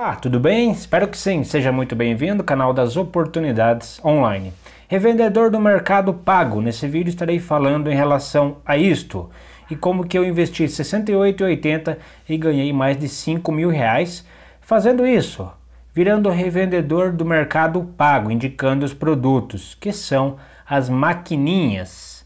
Ah, tudo bem? Espero que sim. Seja muito bem-vindo ao canal das oportunidades online. Revendedor do mercado pago. Nesse vídeo estarei falando em relação a isto e como que eu investi 68,80 e ganhei mais de 5 mil reais fazendo isso, virando revendedor do mercado pago, indicando os produtos que são as maquininhas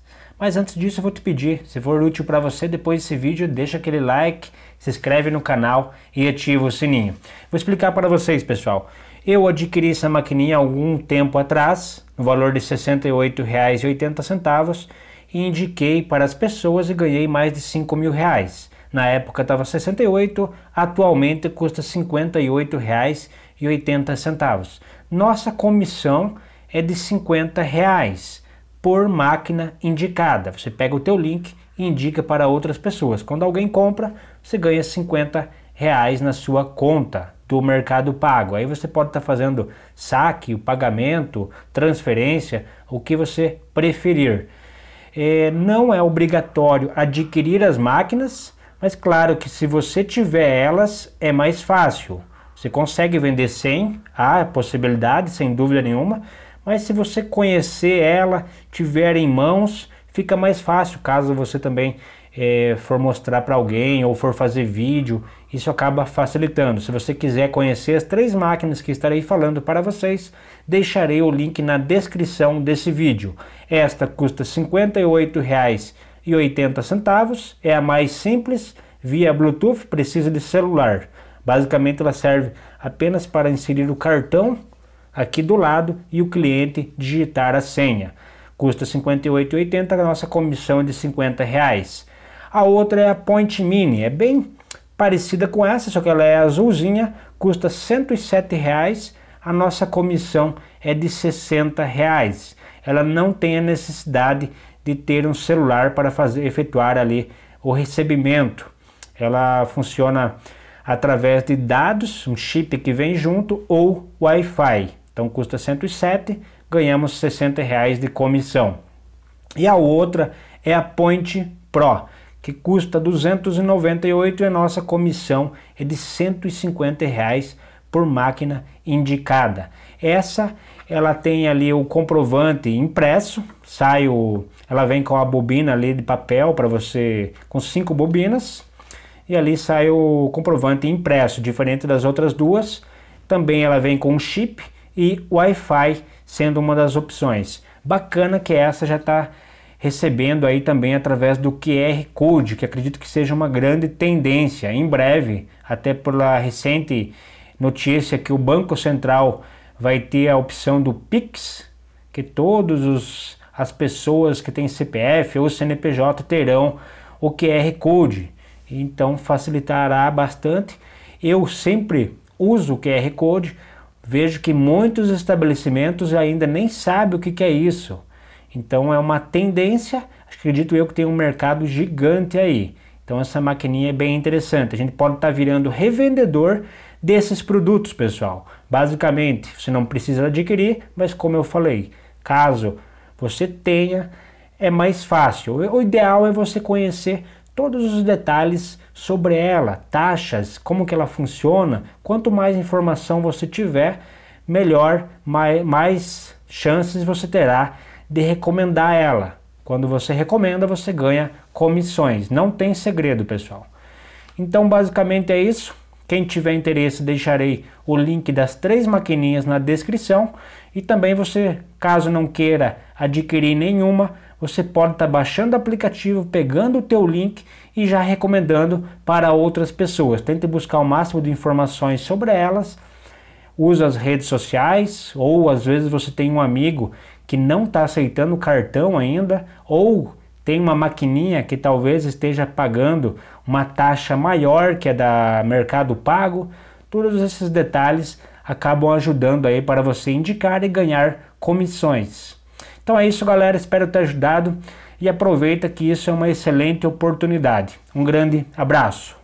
mas antes disso eu vou te pedir, se for útil para você depois desse vídeo, deixa aquele like, se inscreve no canal e ativa o sininho. Vou explicar para vocês, pessoal. Eu adquiri essa maquininha algum tempo atrás, no valor de R$ 68,80 e indiquei para as pessoas e ganhei mais de R$ mil reais. Na época estava 68, atualmente custa R$ 58,80. Nossa comissão é de 50 reais por máquina indicada. Você pega o teu link e indica para outras pessoas. Quando alguém compra, você ganha 50 reais na sua conta do Mercado Pago. Aí você pode estar tá fazendo saque, o pagamento, transferência, o que você preferir. É, não é obrigatório adquirir as máquinas, mas claro que se você tiver elas é mais fácil. Você consegue vender sem? há possibilidade, sem dúvida nenhuma, mas se você conhecer ela, tiver em mãos, fica mais fácil caso você também é, for mostrar para alguém ou for fazer vídeo, isso acaba facilitando. Se você quiser conhecer as três máquinas que estarei falando para vocês, deixarei o link na descrição desse vídeo. Esta custa R$ 58,80, é a mais simples, via Bluetooth, precisa de celular. Basicamente ela serve apenas para inserir o cartão aqui do lado e o cliente digitar a senha. Custa R$ 58,80, a nossa comissão é de R$ reais. A outra é a Point Mini, é bem parecida com essa, só que ela é azulzinha, custa R$ 107,00, a nossa comissão é de R$ 60,00. Ela não tem a necessidade de ter um celular para fazer efetuar ali o recebimento. Ela funciona através de dados, um chip que vem junto ou Wi-Fi. Então custa 107, ganhamos 60 reais de comissão. E a outra é a Point Pro, que custa 298 e a nossa comissão é de 150 reais por máquina indicada. Essa ela tem ali o comprovante impresso, sai o, ela vem com a bobina ali de papel para você com cinco bobinas e ali sai o comprovante impresso, diferente das outras duas. Também ela vem com um chip e Wi-Fi sendo uma das opções. Bacana que essa já está recebendo aí também através do QR Code, que acredito que seja uma grande tendência em breve, até pela recente notícia que o Banco Central vai ter a opção do Pix, que todos os as pessoas que têm CPF ou CNPJ terão o QR Code. Então facilitará bastante. Eu sempre uso o QR Code Vejo que muitos estabelecimentos ainda nem sabem o que, é isso. Então é uma tendência, acredito eu que tem um mercado gigante aí. Então essa maquininha é bem interessante. A gente pode estar tá virando revendedor desses produtos, pessoal. Basicamente, você não precisa adquirir, mas como eu falei, caso você tenha, é mais fácil. O ideal é você conhecer todos os detalhes sobre ela, taxas, como que ela funciona. Quanto mais informação você tiver, melhor, mais, mais chances você terá de recomendar ela. Quando você recomenda, você ganha comissões. Não tem segredo, pessoal. Então, basicamente é isso. Quem tiver interesse, deixarei o link das três maquininhas na descrição. E também você, caso não queira adquirir nenhuma, você pode estar tá baixando o aplicativo, pegando o teu link e já recomendando para outras pessoas. Tente buscar o máximo de informações sobre elas. Usa as redes sociais ou às vezes você tem um amigo que não está aceitando cartão ainda ou tem uma maquininha que talvez esteja pagando uma taxa maior que a da Mercado Pago. Todos esses detalhes acabam ajudando aí para você indicar e ganhar comissões. Então é isso, galera. Espero ter ajudado e aproveita que isso é uma excelente oportunidade. Um grande abraço.